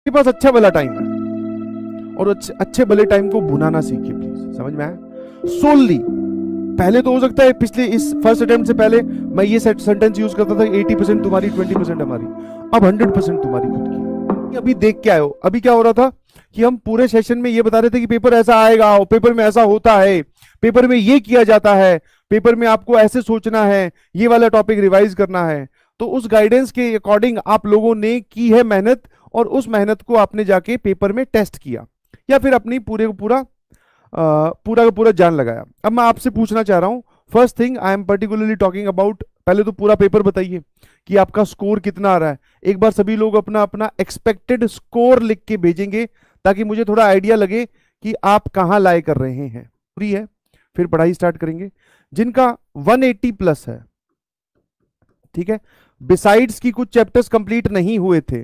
आपके पास अच्छा भला टाइम है और अच्छे अच्छे भले टाइम को भुनाना सीखिए प्लीज समझ में आया सोलली पहले तो हो सकता है पिछले इस फर्स्ट अटेम्प्ट से पहले मैं ये सेंटेंस यूज करता था 80 परसेंट तुम्हारी 20 परसेंट हमारी अब 100 परसेंट तुम्हारी खुद की अभी देख के आयो अभी क्या हो रहा था कि हम पूरे सेशन में ये बता रहे थे कि पेपर ऐसा आएगा पेपर में ऐसा होता है पेपर में ये किया जाता है पेपर में आपको ऐसे सोचना है ये वाला टॉपिक रिवाइज करना है तो उस गाइडेंस के अकॉर्डिंग आप लोगों ने की है मेहनत और उस मेहनत को आपने जाके पेपर में टेस्ट किया या फिर अपनी पूरे को पूरा आ, पूरा का पूरा जान लगाया अब मैं आपसे पूछना चाह रहा हूँ first thing I am particularly talking about पहले तो पूरा पेपर बताइए कि आपका स्कोर कितना आ रहा है एक बार सभी लोग अपना अपना एक्सपेक्टेड स्कोर लिख के भेजेंगे ताकि मुझे थोड़ा आइडिया लगे कि आप कहाँ लाए कर रहे हैं पूरी है फिर पढ़ाई स्टार्ट करेंगे जिनका 180 प्लस है ठीक है बिसाइड्स की कुछ चैप्टर्स कंप्लीट नहीं हुए थे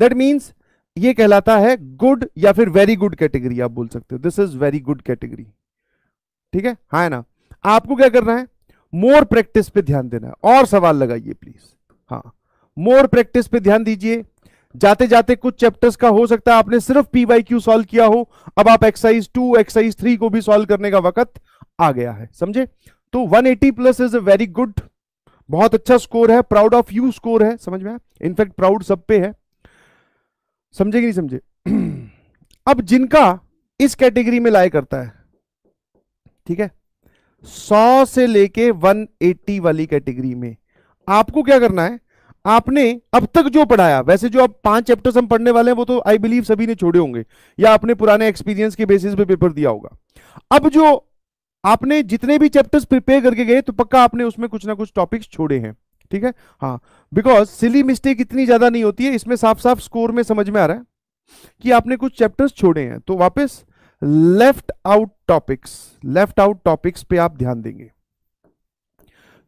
दैट मीन्स ये कहलाता है गुड या फिर वेरी गुड कैटेगरी आप बोल सकते हो this is very good category ठीक है हा है ना आपको क्या करना है मोर प्रैक्टिस पे ध्यान देना है और सवाल लगाइए प्लीज हाँ मोर प्रैक्टिस पे ध्यान दीजिए जाते जाते कुछ चैप्टर्स का हो सकता है आपने सिर्फ पीवाई क्यू सॉल्व किया हो अब आप एक्साइज टू एक्साइज थ्री को भी सॉल्व करने का वक्त आ गया है समझे तो 180 plus is a very good बहुत अच्छा स्कोर है प्राउड ऑफ यू स्कोर है समझ में इनफैक्ट प्राउड सब पे है समझे कि नहीं समझे अब जिनका इस कैटेगरी में लाया करता है ठीक है 100 से लेके 180 वाली कैटेगरी में आपको क्या करना है आपने अब तक जो पढ़ाया वैसे जो आप पांच चैप्टर्स हम पढ़ने वाले हैं वो तो आई बिलीव सभी ने छोड़े होंगे या आपने पुराने एक्सपीरियंस के बेसिस पे पेपर दिया होगा अब जो आपने जितने भी चैप्टर्स प्रिपेयर करके गए तो पक्का आपने उसमें कुछ ना कुछ टॉपिक्स छोड़े हैं ठीक है हाँ बिकॉज सिली मिस्टेक इतनी ज्यादा नहीं होती है इसमें साफ साफ स्कोर में समझ में आ रहा है कि आपने कुछ चैप्टर्स छोड़े हैं तो वापस left out topics left out topics पे आप ध्यान देंगे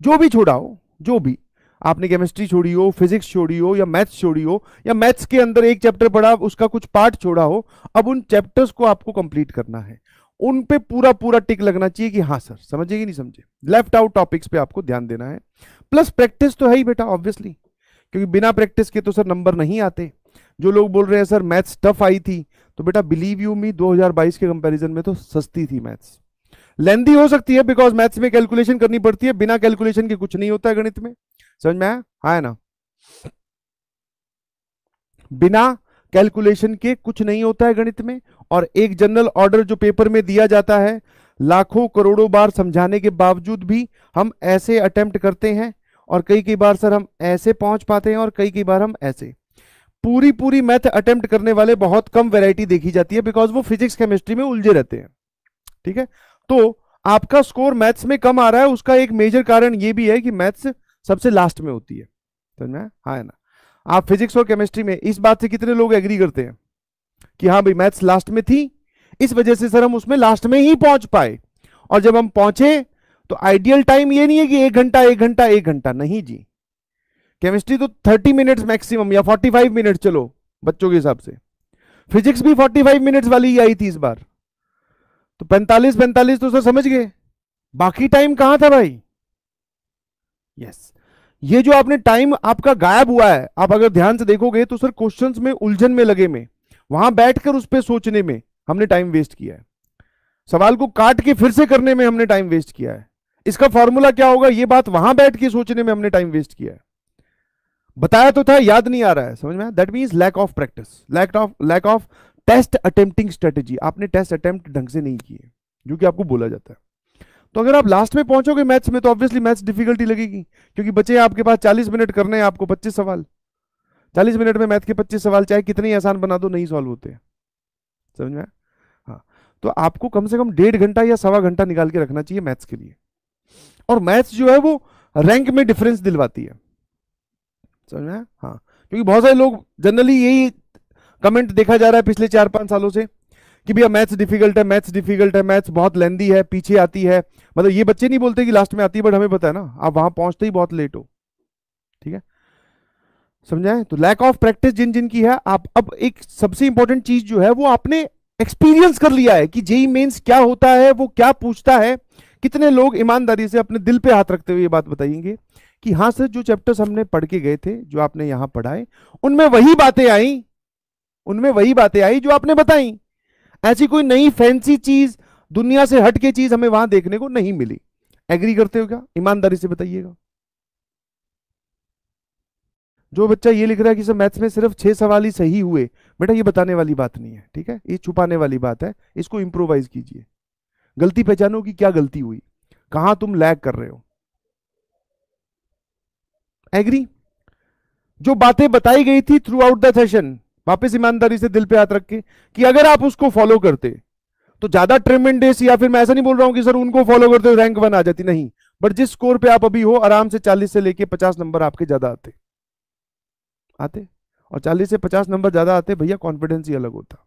जो भी छोड़ा हो जो भी आपने केमिस्ट्री छोड़ी हो फिजिक्स छोड़ी हो या मैथ्स छोड़ी हो या मैथ्स के अंदर एक चैप्टर पढ़ा उसका कुछ पार्ट छोड़ा हो अब उन चैप्टर्स को आपको कंप्लीट करना है उन पे पूरा पूरा टिक लगना चाहिए कि हाँ सर समझे कि नहीं समझे लेफ्ट आउट टॉपिक्स पे आपको ध्यान देना है प्लस प्रैक्टिस तो है ही बेटा ऑब्वियसली क्योंकि बिना प्रैक्टिस के तो सर नंबर नहीं आते जो लोग बोल रहे हैं सर मैथ्स टफ आई थी तो बेटा बिलीव यू मी 2022 के कंपैरिजन में तो सस्ती थी मैथ्स लेंदी हो सकती है बिकॉज मैथ्स में कैलकुलेशन करनी पड़ती है बिना कैलकुलेशन के कुछ नहीं होता है गणित में समझ में आया हाँ ना बिना कैलकुलेशन के कुछ नहीं होता है गणित में और एक जनरल ऑर्डर जो पेपर में दिया जाता है लाखों करोड़ों बार समझाने के बावजूद भी हम ऐसे अटेम्प्ट करते हैं और कई कई बार सर हम ऐसे पहुंच पाते हैं और कई कई बार हम ऐसे पूरी पूरी मैथ अटेम्प्ट करने वाले बहुत कम वेराइटी देखी जाती है बिकॉज वो फिजिक्स केमिस्ट्री में उलझे रहते हैं ठीक है तो आपका स्कोर मैथ्स में कम आ रहा है उसका एक मेजर कारण ये भी है कि मैथ्स सबसे लास्ट में होती है समझ में हाँ ना आप फिजिक्स और केमिस्ट्री में इस बात से कितने लोग एग्री करते हैं कि हाँ भाई मैथ्स लास्ट में थी इस वजह से सर हम उसमें लास्ट में ही पहुंच पाए और जब हम पहुंचे तो आइडियल टाइम ये नहीं है कि एक घंटा एक घंटा एक घंटा नहीं जी केमिस्ट्री तो 30 मिनट्स मैक्सिमम या 45 मिनट चलो बच्चों के हिसाब से फिजिक्स भी 45 मिनट्स वाली ही आई थी इस बार तो 45 45 तो सर समझ गए बाकी टाइम कहां था भाई यस ये जो आपने टाइम आपका गायब हुआ है आप अगर ध्यान से देखोगे तो सर क्वेश्चन में उलझन में लगे में वहां बैठकर उस पर सोचने में हमने टाइम वेस्ट किया है सवाल को काट के फिर से करने में हमने टाइम वेस्ट किया है इसका फॉर्मूला क्या होगा ये बात वहां बैठ के सोचने में हमने टाइम वेस्ट किया है बताया तो था याद नहीं आ रहा है समझ में that mean lack of practice lack of lack of test attempting strategy आपने टेस्ट अटेम्प्ट ढंग से नहीं किए जो कि आपको बोला जाता है तो अगर आप लास्ट में पहुंचोगे मैथ्स में तो ऑब्वियसली मैथ्स डिफिकल्टी लगेगी क्योंकि बच्चे आपके पास 40 मिनट करने हैं आपको 25 सवाल 40 मिनट में मैथ के 25 सवाल चाहे कितने आसान बना दो नहीं सॉल्व होते समझ में हाँ तो आपको कम से कम डेढ़ घंटा या सवा घंटा निकाल के रखना चाहिए मैथ्स के लिए और मैथ्स जो है वो रैंक में डिफरेंस दिलवाती है समझ में हाँ क्योंकि बहुत सारे लोग जनरली यही कमेंट देखा जा रहा है पिछले चार पांच सालों से कि भैया मैथ्स डिफिकल्ट है मैथ्स डिफिकल्ट है मैथ्स बहुत लेंदी है पीछे आती है मतलब ये बच्चे नहीं बोलते कि लास्ट में आती है बट हमें पता है ना आप वहां पहुंचते ही बहुत लेट हो ठीक है समझाएं तो लैक ऑफ प्रैक्टिस जिन जिन की है आप अब एक सबसे इंपॉर्टेंट चीज जो है वो आपने एक्सपीरियंस कर लिया है कि जेई मेन्स क्या होता है वो क्या पूछता है कितने लोग ईमानदारी से अपने दिल पे हाथ रखते हुए ये बात बताएंगे कि हाँ सर जो चैप्टर्स हमने पढ़ के गए थे जो आपने यहां पढ़ाए उनमें वही बातें आई उनमें वही बातें आई जो आपने बताई ऐसी कोई नई फैंसी चीज दुनिया से हटके चीज हमें वहां देखने को नहीं मिली एग्री करते हो क्या ईमानदारी से बताइएगा जो बच्चा ये लिख रहा है कि सर मैथ्स में सिर्फ छह सवाल ही सही हुए बेटा ये बताने वाली बात नहीं है ठीक है ये छुपाने वाली बात है इसको इंप्रोवाइज कीजिए गलती पहचानो कि क्या गलती हुई कहां तुम लैग कर रहे हो एग्री जो बातें बताई गई थी थ्रू आउट द सेशन वापस ईमानदारी से दिल पे हाथ रख के कि अगर आप उसको फॉलो करते तो ज्यादा ट्रेमेंडेस या फिर मैं ऐसा नहीं बोल रहा हूं कि सर उनको फॉलो करते रैंक वन आ जाती नहीं बट जिस स्कोर पे आप अभी हो आराम से 40 से लेके 50 नंबर आपके ज्यादा आते आते और 40 से 50 नंबर ज्यादा आते भैया कॉन्फिडेंस ही अलग होता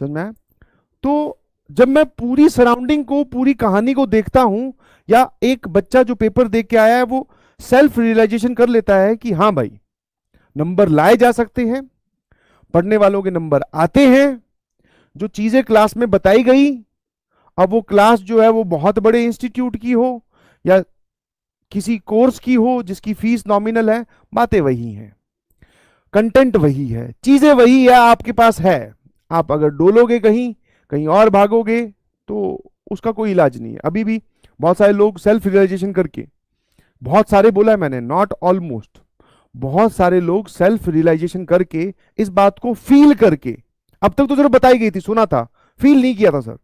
समझ में तो जब मैं पूरी सराउंडिंग को पूरी कहानी को देखता हूं या एक बच्चा जो पेपर देख के आया है वो सेल्फ रियलाइजेशन कर लेता है कि हाँ भाई नंबर लाए जा सकते हैं पढ़ने वालों के नंबर आते हैं जो चीजें क्लास में बताई गई अब वो क्लास जो है वो बहुत बड़े इंस्टीट्यूट की हो या किसी कोर्स की हो जिसकी फीस नॉमिनल है बातें वही हैं कंटेंट वही है चीजें वही है आपके पास है आप अगर डोलोगे कहीं कहीं और भागोगे तो उसका कोई इलाज नहीं है अभी भी बहुत सारे लोग सेल्फ रियलाइजेशन करके बहुत सारे बोला है मैंने नॉट ऑलमोस्ट बहुत सारे लोग सेल्फ रियलाइजेशन करके इस बात को फील करके अब तक तो जरूर बताई गई थी सुना था फील नहीं किया था सर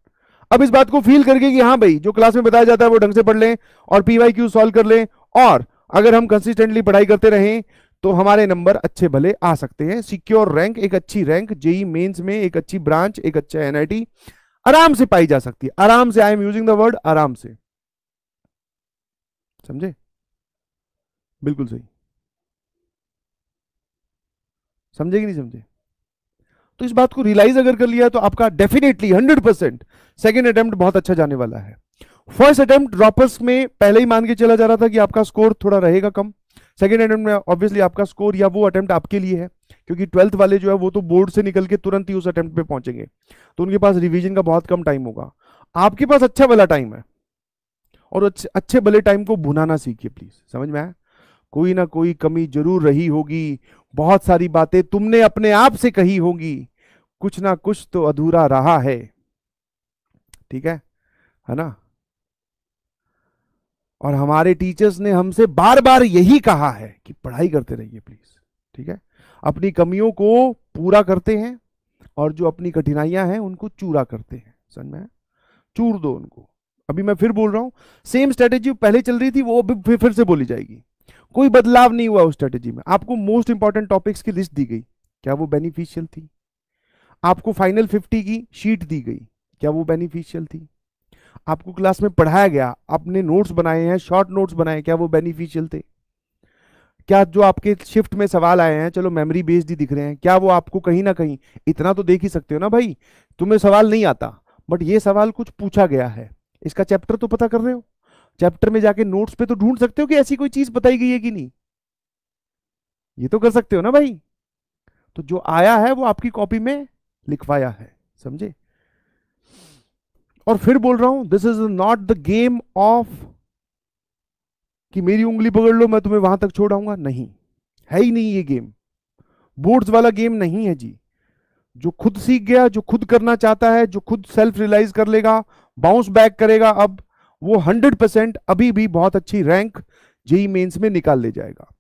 अब इस बात को फील करके कि हाँ भाई जो क्लास में बताया जाता है वो ढंग से पढ़ लें और पीवाई क्यू सॉल्व कर लें और अगर हम कंसिस्टेंटली पढ़ाई करते रहें तो हमारे नंबर अच्छे भले आ सकते हैं सिक्योर रैंक एक अच्छी रैंक जेई मेन्स में एक अच्छी ब्रांच एक अच्छा एनआईटी आराम से पाई जा सकती है आराम से I am using the word आराम से समझे बिल्कुल सही समझे कि नहीं समझे तो इस बात को रियलाइज अगर कर लिया तो आपका definitely hundred percent second attempt बहुत अच्छा जाने वाला है फर्स्ट अटेम्प्ट ड्रॉपर्स में पहले ही मान के चला जा रहा था कि आपका स्कोर थोड़ा रहेगा कम सेकेंड अटेम्प्ट में ऑब्वियसली आपका स्कोर या वो अटेम्प्ट आपके लिए है क्योंकि ट्वेल्थ वाले जो है वो तो बोर्ड से निकल के तुरंत ही उस अटेम्प्ट पे पहुंचेंगे तो उनके पास रिविजन का बहुत कम टाइम होगा आपके पास अच्छा वाला टाइम है और अच्छे भले टाइम को भुनाना सीखिए प्लीज समझ में आया कोई ना कोई कमी जरूर रही होगी बहुत सारी बातें तुमने अपने आप से कही होगी कुछ ना कुछ तो अधूरा रहा है ठीक है है ना और हमारे टीचर्स ने हमसे बार बार यही कहा है कि पढ़ाई करते रहिए प्लीज ठीक है अपनी कमियों को पूरा करते हैं और जो अपनी कठिनाइयां हैं उनको चूरा करते हैं समझ में चूर दो उनको अभी मैं फिर बोल रहा हूँ सेम स्ट्रेटेजी पहले चल रही थी वो अभी फिर से बोली जाएगी कोई बदलाव नहीं हुआ उस स्ट्रेटेजी में आपको मोस्ट इंपॉर्टेंट टॉपिक्स की लिस्ट दी गई क्या वो बेनिफिशियल थी आपको फाइनल फिफ्टी की शीट दी गई क्या वो बेनिफिशियल थी आपको क्लास में पढ़ाया गया आपने नोट्स बनाए हैं शॉर्ट नोट्स बनाए क्या वो बेनिफिशियल थे क्या जो आपके शिफ्ट में सवाल आए हैं चलो मेमोरी बेस्ड ही दिख रहे हैं क्या वो आपको कहीं ना कहीं इतना तो देख ही सकते हो ना भाई तुम्हें सवाल नहीं आता बट ये सवाल कुछ पूछा गया है इसका चैप्टर तो पता कर रहे हो चैप्टर में जाके नोट्स पे तो ढूंढ सकते हो कि ऐसी कोई चीज बताई गई है कि नहीं ये तो कर सकते हो ना भाई तो जो आया है वो आपकी कॉपी में लिखवाया है समझे और फिर बोल रहा हूं this is not the game of कि मेरी उंगली पकड़ लो मैं तुम्हें वहां तक छोड़ाऊंगा नहीं है ही नहीं ये गेम बोर्ड्स वाला गेम नहीं है जी जो खुद सीख गया जो खुद करना चाहता है जो खुद सेल्फ रियलाइज कर लेगा बाउंस बैक करेगा अब वो 100 परसेंट अभी भी बहुत अच्छी रैंक जेई मेंस में निकाल ले जाएगा